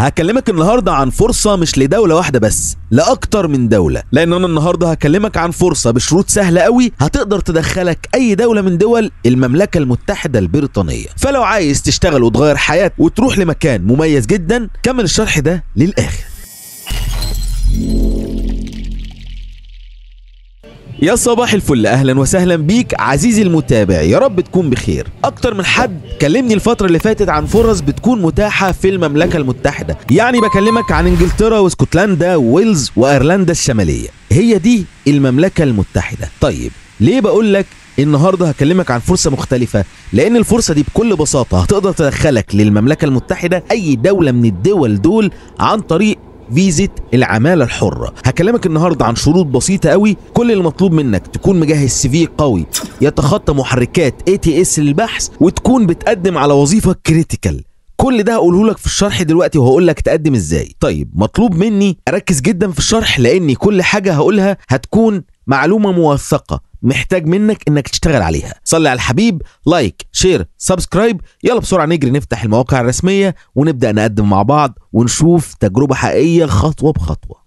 هكلمك النهارده عن فرصه مش لدوله واحده بس لاكتر من دوله لان انا النهارده هكلمك عن فرصه بشروط سهله قوي هتقدر تدخلك اي دوله من دول المملكه المتحده البريطانيه فلو عايز تشتغل وتغير حياتك وتروح لمكان مميز جدا كمل الشرح ده للاخر يا صباح الفل اهلا وسهلا بيك عزيزي المتابع يا رب تكون بخير اكتر من حد كلمني الفتره اللي فاتت عن فرص بتكون متاحه في المملكه المتحده يعني بكلمك عن انجلترا واسكتلندا وويلز وايرلندا الشماليه هي دي المملكه المتحده طيب ليه بقول لك النهارده هكلمك عن فرصه مختلفه لان الفرصه دي بكل بساطه هتقدر تدخلك للمملكه المتحده اي دوله من الدول دول عن طريق فيزة العمالة الحرة هكلمك النهاردة عن شروط بسيطة قوي كل المطلوب منك تكون مجهز سي في قوي يتخطى محركات اي تي اس للبحث وتكون بتقدم على وظيفة كريتيكال كل ده هقوله لك في الشرح دلوقتي وهقول لك تقدم ازاي طيب مطلوب مني اركز جدا في الشرح لاني كل حاجة هقولها هتكون معلومة موثقة محتاج منك انك تشتغل عليها صلي على الحبيب لايك شير سبسكرايب يلا بسرعه نجري نفتح المواقع الرسميه ونبدا نقدم مع بعض ونشوف تجربه حقيقيه خطوه بخطوه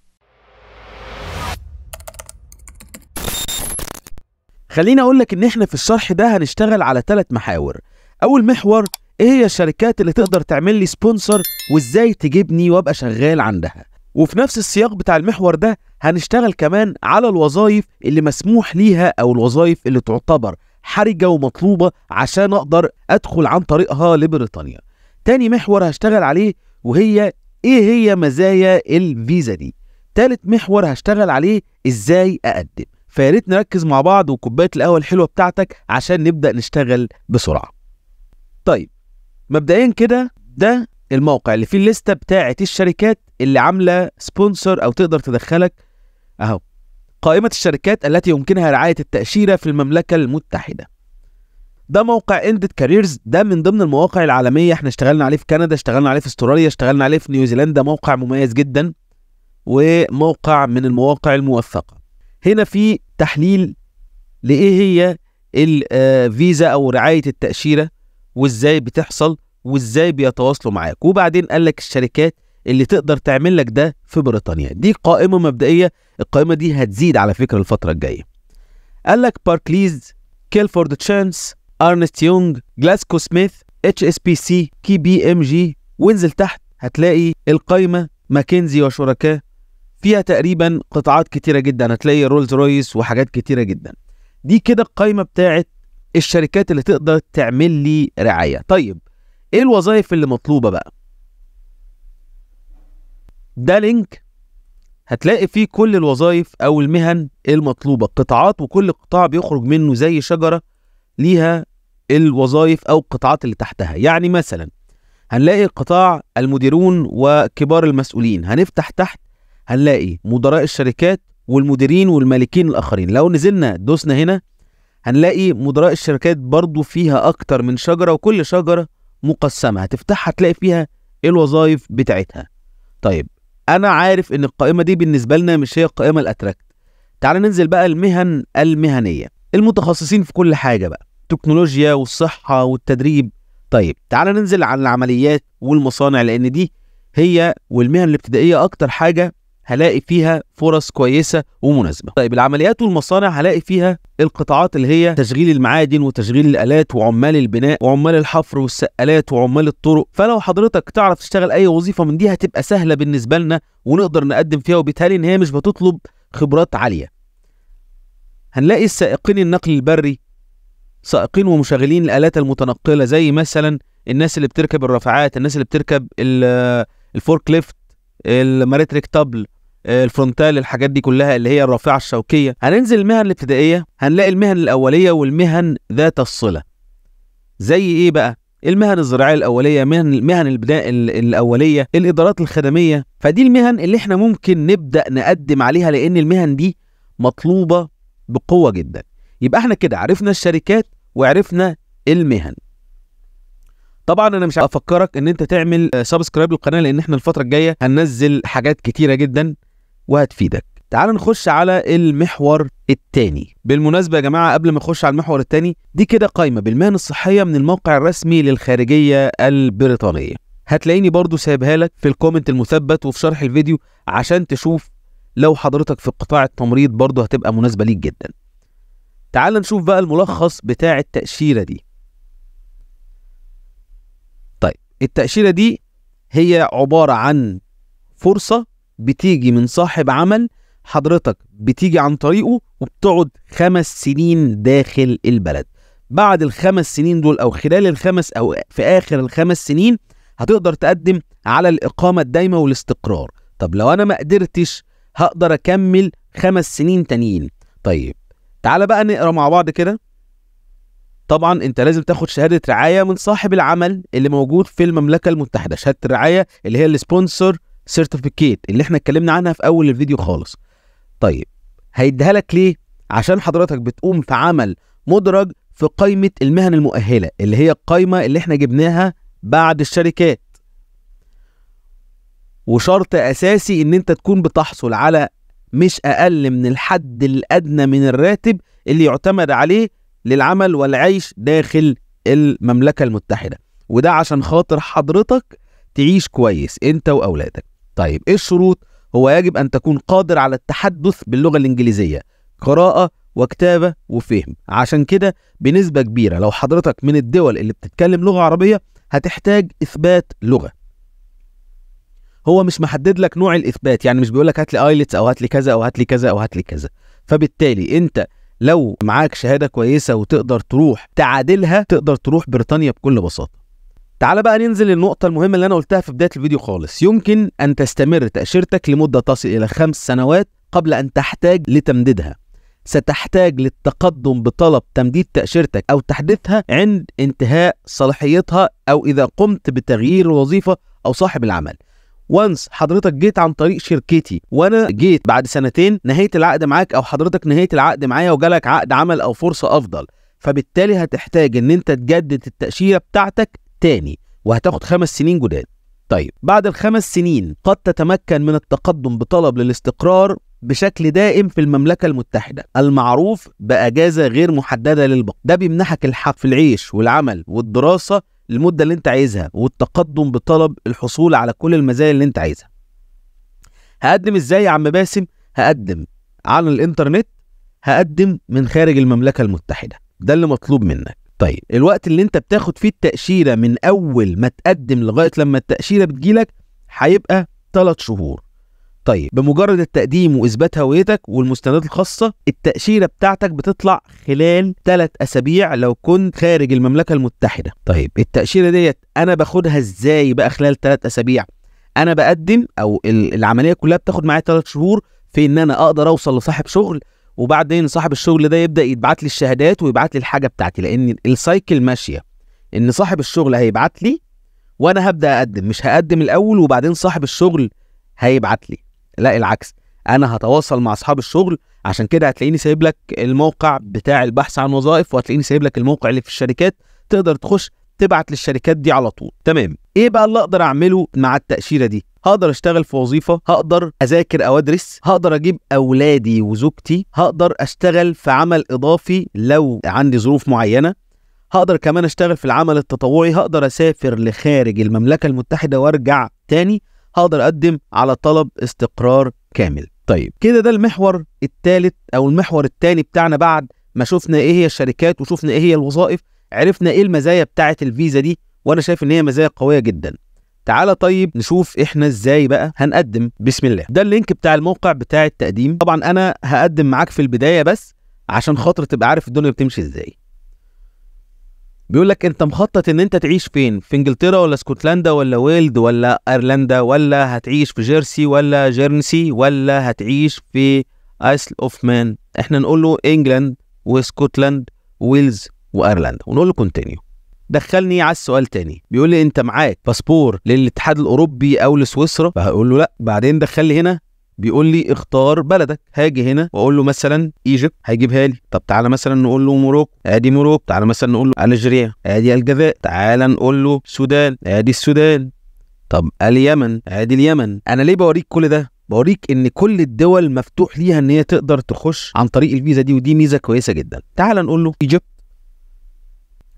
خليني اقول لك ان احنا في الشرح ده هنشتغل على ثلاث محاور اول محور ايه هي الشركات اللي تقدر تعمل لي سبونسر وازاي تجيبني وابقى شغال عندها وفي نفس السياق بتاع المحور ده هنشتغل كمان على الوظائف اللي مسموح ليها او الوظائف اللي تعتبر حرجه ومطلوبه عشان اقدر ادخل عن طريقها لبريطانيا. تاني محور هشتغل عليه وهي ايه هي مزايا الفيزا دي. تالت محور هشتغل عليه ازاي اقدم. فيا ريت نركز مع بعض وكوبايه القهوه الحلوه بتاعتك عشان نبدا نشتغل بسرعه. طيب مبدئيا كده ده الموقع اللي فيه الليسته بتاعه الشركات اللي عامله سبونسر او تقدر تدخلك اهو قائمه الشركات التي يمكنها رعايه التاشيره في المملكه المتحده ده موقع اندد كاريرز ده من ضمن المواقع العالميه احنا اشتغلنا عليه في كندا اشتغلنا عليه في استراليا اشتغلنا عليه في نيوزيلندا موقع مميز جدا وموقع من المواقع الموثقه هنا في تحليل لايه هي الفيزا آه، او رعايه التاشيره وازاي بتحصل وازاي بيتواصلوا معاك وبعدين قال لك الشركات اللي تقدر تعمل لك ده في بريطانيا دي قائمه مبدئيه القائمه دي هتزيد على فكره الفتره الجايه قال لك باركليز كيلفورد تشانس ارنست يونغ جلاسكو سميث اتش اس بي سي كي بي ام جي وانزل تحت هتلاقي القائمه ماكنزي وشركاء فيها تقريبا قطاعات كتيره جدا هتلاقي رولز رويس وحاجات كتيره جدا دي كده القائمه بتاعت الشركات اللي تقدر تعمل لي رعايه طيب ايه الوظائف اللي مطلوبه بقى ده لينك هتلاقي فيه كل الوظائف او المهن المطلوبه قطاعات وكل قطاع بيخرج منه زي شجره ليها الوظائف او القطاعات اللي تحتها يعني مثلا هنلاقي قطاع المديرون وكبار المسؤولين هنفتح تحت هنلاقي مدراء الشركات والمديرين والمالكين الاخرين لو نزلنا دوسنا هنا هنلاقي مدراء الشركات برضو فيها اكتر من شجره وكل شجره مقسمه هتفتحها تلاقي فيها ايه الوظائف بتاعتها طيب انا عارف ان القائمه دي بالنسبه لنا مش هي القائمه الاتراكت تعال ننزل بقى المهن المهنيه المتخصصين في كل حاجه بقى التكنولوجيا والصحه والتدريب طيب تعال ننزل على العمليات والمصانع لان دي هي والمهن الابتدائيه اكتر حاجه هلاقي فيها فرص كويسه ومناسبه. طيب العمليات والمصانع هلاقي فيها القطاعات اللي هي تشغيل المعادن وتشغيل الالات وعمال البناء وعمال الحفر والسقالات وعمال الطرق، فلو حضرتك تعرف تشتغل اي وظيفه من دي هتبقى سهله بالنسبه لنا ونقدر نقدم فيها وبالتالي ان هي مش بتطلب خبرات عاليه. هنلاقي السائقين النقل البري سائقين ومشغلين الالات المتنقله زي مثلا الناس اللي بتركب الرافعات، الناس اللي بتركب الفوركليفت الماريتريك تابل آه، الفرونتال الحاجات دي كلها اللي هي الرافعه الشوكيه هننزل المهن الابتدائيه هنلاقي المهن الاوليه والمهن ذات الصله زي ايه بقى المهن الزراعيه الاوليه مهن المهن البناء الاوليه الادارات الخدميه فدي المهن اللي احنا ممكن نبدا نقدم عليها لان المهن دي مطلوبه بقوه جدا يبقى احنا كده عرفنا الشركات وعرفنا المهن طبعا انا مش افكرك ان انت تعمل سبسكرايب آه، للقناه لان احنا الفتره الجايه هننزل حاجات كتيره جدا وهتفيدك تعال نخش على المحور الثاني بالمناسبه يا جماعه قبل ما نخش على المحور الثاني دي كده قائمه بالمهن الصحيه من الموقع الرسمي للخارجيه البريطانيه هتلاقيني برضو سايبها لك في الكومنت المثبت وفي شرح الفيديو عشان تشوف لو حضرتك في قطاع التمريض برضو هتبقى مناسبه ليك جدا تعال نشوف بقى الملخص بتاع التاشيره دي طيب التاشيره دي هي عباره عن فرصه بتيجي من صاحب عمل حضرتك بتيجي عن طريقه وبتقعد خمس سنين داخل البلد بعد الخمس سنين دول او خلال الخمس او في اخر الخمس سنين هتقدر تقدم على الاقامه الدايمه والاستقرار طب لو انا ما قدرتش هقدر اكمل خمس سنين تانيين طيب تعالى بقى نقرا مع بعض كده طبعا انت لازم تاخد شهاده رعايه من صاحب العمل اللي موجود في المملكه المتحده شهاده الرعايه اللي هي السبونسر سيرتيفيكيت اللي احنا اتكلمنا عنها في اول الفيديو خالص طيب هيديها لك ليه عشان حضرتك بتقوم في عمل مدرج في قائمه المهن المؤهله اللي هي القائمه اللي احنا جبناها بعد الشركات وشرط اساسي ان انت تكون بتحصل على مش اقل من الحد الادنى من الراتب اللي يعتمد عليه للعمل والعيش داخل المملكه المتحده وده عشان خاطر حضرتك تعيش كويس انت واولادك طيب ايه الشروط هو يجب ان تكون قادر على التحدث باللغه الانجليزيه قراءه وكتابه وفهم عشان كده بنسبه كبيره لو حضرتك من الدول اللي بتتكلم لغه عربيه هتحتاج اثبات لغه هو مش محدد لك نوع الاثبات يعني مش بيقول لك هات لي ايلتس او هات لي كذا او هات لي كذا او هات لي كذا فبالتالي انت لو معاك شهاده كويسه وتقدر تروح تعادلها تقدر تروح بريطانيا بكل بساطه تعال بقى ننزل للنقطة المهمة اللي أنا قلتها في بداية الفيديو خالص يمكن أن تستمر تأشيرتك لمدة تصل إلى خمس سنوات قبل أن تحتاج لتمديدها ستحتاج للتقدم بطلب تمديد تأشيرتك أو تحديثها عند انتهاء صلاحيتها أو إذا قمت بتغيير الوظيفة أو صاحب العمل وانس حضرتك جيت عن طريق شركتي وانا جيت بعد سنتين نهيت العقد معاك او حضرتك نهيت العقد معايا وجالك عقد عمل او فرصه افضل فبالتالي هتحتاج ان انت تجدد التاشيره بتاعتك تاني وهتاخد خمس سنين جداد طيب بعد الخمس سنين قد تتمكن من التقدم بطلب للاستقرار بشكل دائم في المملكة المتحدة المعروف بأجازة غير محددة للبقاء ده بيمنحك الحق في العيش والعمل والدراسة المدة اللي انت عايزها والتقدم بطلب الحصول على كل المزايا اللي انت عايزها هقدم ازاي يا عم باسم هقدم على الانترنت هقدم من خارج المملكة المتحدة ده اللي مطلوب منك طيب الوقت اللي انت بتاخد فيه التأشيرة من أول ما تقدم لغاية لما التأشيرة بتجيلك هيبقى 3 شهور طيب بمجرد التقديم وإثبات هويتك والمستندات الخاصة التأشيرة بتاعتك بتطلع خلال 3 أسابيع لو كنت خارج المملكة المتحدة طيب التأشيرة ديت أنا باخدها إزاي بقى خلال 3 أسابيع أنا بقدم أو العملية كلها بتاخد معايا 3 شهور في إن أنا أقدر أوصل لصاحب شغل وبعدين صاحب الشغل ده يبدا يبعت لي الشهادات ويبعت لي الحاجه بتاعتي لان السايكل ماشيه ان صاحب الشغل هيبعت لي وانا هبدا اقدم مش هقدم الاول وبعدين صاحب الشغل هيبعت لي لا العكس انا هتواصل مع اصحاب الشغل عشان كده هتلاقيني سايب لك الموقع بتاع البحث عن وظائف وهتلاقيني سايب لك الموقع اللي في الشركات تقدر تخش تبعت للشركات دي على طول تمام ايه بقى اللي اقدر اعمله مع التاشيره دي هقدر اشتغل في وظيفه هقدر اذاكر او ادرس هقدر اجيب اولادي وزوجتي هقدر اشتغل في عمل اضافي لو عندي ظروف معينه هقدر كمان اشتغل في العمل التطوعي هقدر اسافر لخارج المملكه المتحده وارجع تاني هقدر اقدم على طلب استقرار كامل طيب كده ده المحور الثالث او المحور الثاني بتاعنا بعد ما شفنا ايه هي الشركات وشفنا ايه هي الوظائف عرفنا ايه المزايا بتاعه الفيزا دي وانا شايف ان هي مزايا قويه جدا تعالى طيب نشوف احنا ازاي بقى هنقدم بسم الله ده اللينك بتاع الموقع بتاع التقديم طبعا انا هقدم معاك في البدايه بس عشان خاطر تبقى عارف الدنيا بتمشي ازاي بيقول لك انت مخطط ان انت تعيش فين في انجلترا ولا اسكتلندا ولا ويلد ولا ايرلندا ولا هتعيش في جيرسي ولا جيرنسي ولا هتعيش في ايسل اوف مان احنا نقول له انجلاند واسكتلند ويلز وايرلندا ونقول له كونتينيو دخلني على السؤال تاني بيقول لي انت معاك باسبور للاتحاد الاوروبي او لسويسرا فهقول له لا بعدين دخل لي هنا بيقول لي اختار بلدك هاجي هنا واقول له مثلا ايجيبت هيجيبها لي طب تعالى مثلا نقول له موروكو ادي موروكو تعالى مثلا نقول له الجزيره ادي الجزائر تعالى نقول له السودان ادي السودان طب اليمن ادي اليمن انا ليه بوريك كل ده بوريك ان كل الدول مفتوح ليها ان هي تقدر تخش عن طريق الفيزا دي ودي ميزه كويسه جدا تعال نقول له ايجيبت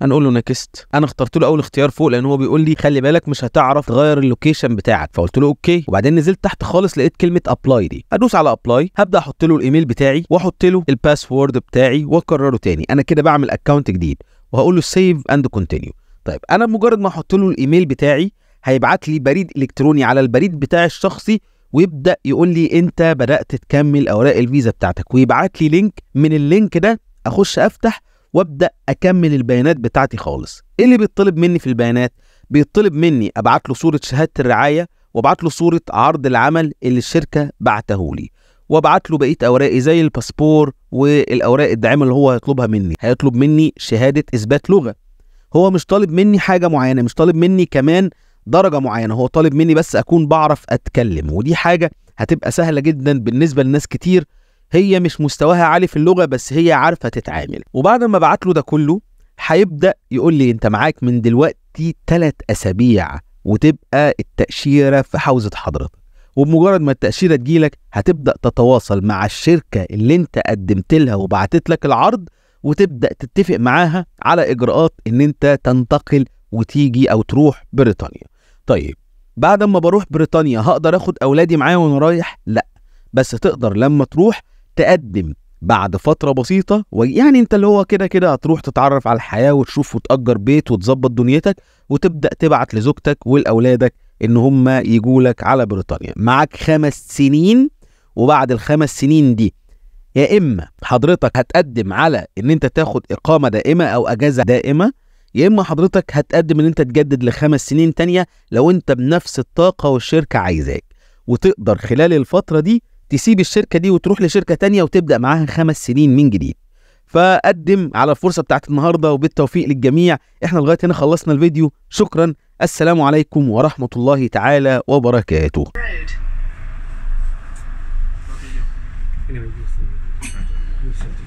هنقول له نكست انا اخترت له اول اختيار فوق لان هو بيقول لي خلي بالك مش هتعرف تغير اللوكيشن بتاعك فقلت له اوكي وبعدين نزلت تحت خالص لقيت كلمه ابلاي دي ادوس على ابلاي هبدا احط له الايميل بتاعي واحط له الباسورد بتاعي واكرره تاني انا كده بعمل اكونت جديد وهقول له سيف اند كونتينيو طيب انا مجرد ما احط له الايميل بتاعي هيبعت لي بريد الكتروني على البريد بتاعي الشخصي ويبدا يقول لي انت بدات تكمل اوراق الفيزا بتاعتك ويبعت لي لينك من اللينك ده اخش افتح وابدا اكمل البيانات بتاعتي خالص ايه اللي بيطلب مني في البيانات بيطلب مني ابعت له صوره شهاده الرعايه وابعت له صوره عرض العمل اللي الشركه بعته لي وابعت له بقيه اوراقي زي الباسبور والاوراق الداعمه اللي هو هيطلبها مني هيطلب مني شهاده اثبات لغه هو مش طالب مني حاجه معينه مش طالب مني كمان درجه معينه هو طالب مني بس اكون بعرف اتكلم ودي حاجه هتبقى سهله جدا بالنسبه لناس كتير هي مش مستواها عالي في اللغه بس هي عارفه تتعامل وبعد ما ابعت له ده كله هيبدا يقول لي انت معاك من دلوقتي ثلاث اسابيع وتبقى التاشيره في حوزه حضرتك وبمجرد ما التاشيره تجيلك هتبدا تتواصل مع الشركه اللي انت قدمت لها وبعتت لك العرض وتبدا تتفق معاها على اجراءات ان انت تنتقل وتيجي او تروح بريطانيا طيب بعد ما بروح بريطانيا هقدر اخد اولادي معايا وانا رايح لا بس تقدر لما تروح تقدم بعد فترة بسيطة يعني انت اللي هو كده كده هتروح تتعرف على الحياة وتشوف وتأجر بيت وتظبط دنيتك وتبدأ تبعت لزوجتك ولأولادك ان هم يجوا لك على بريطانيا معاك خمس سنين وبعد الخمس سنين دي يا اما حضرتك هتقدم على ان انت تاخد اقامة دائمة او اجازة دائمة يا اما حضرتك هتقدم ان انت تجدد لخمس سنين تانية لو انت بنفس الطاقة والشركة عايزاك وتقدر خلال الفترة دي تسيب الشركه دي وتروح لشركه تانية وتبدا معاها خمس سنين من جديد فقدم على الفرصه بتاعت النهارده وبالتوفيق للجميع احنا لغايه هنا خلصنا الفيديو شكرا السلام عليكم ورحمه الله تعالى وبركاته Thank you.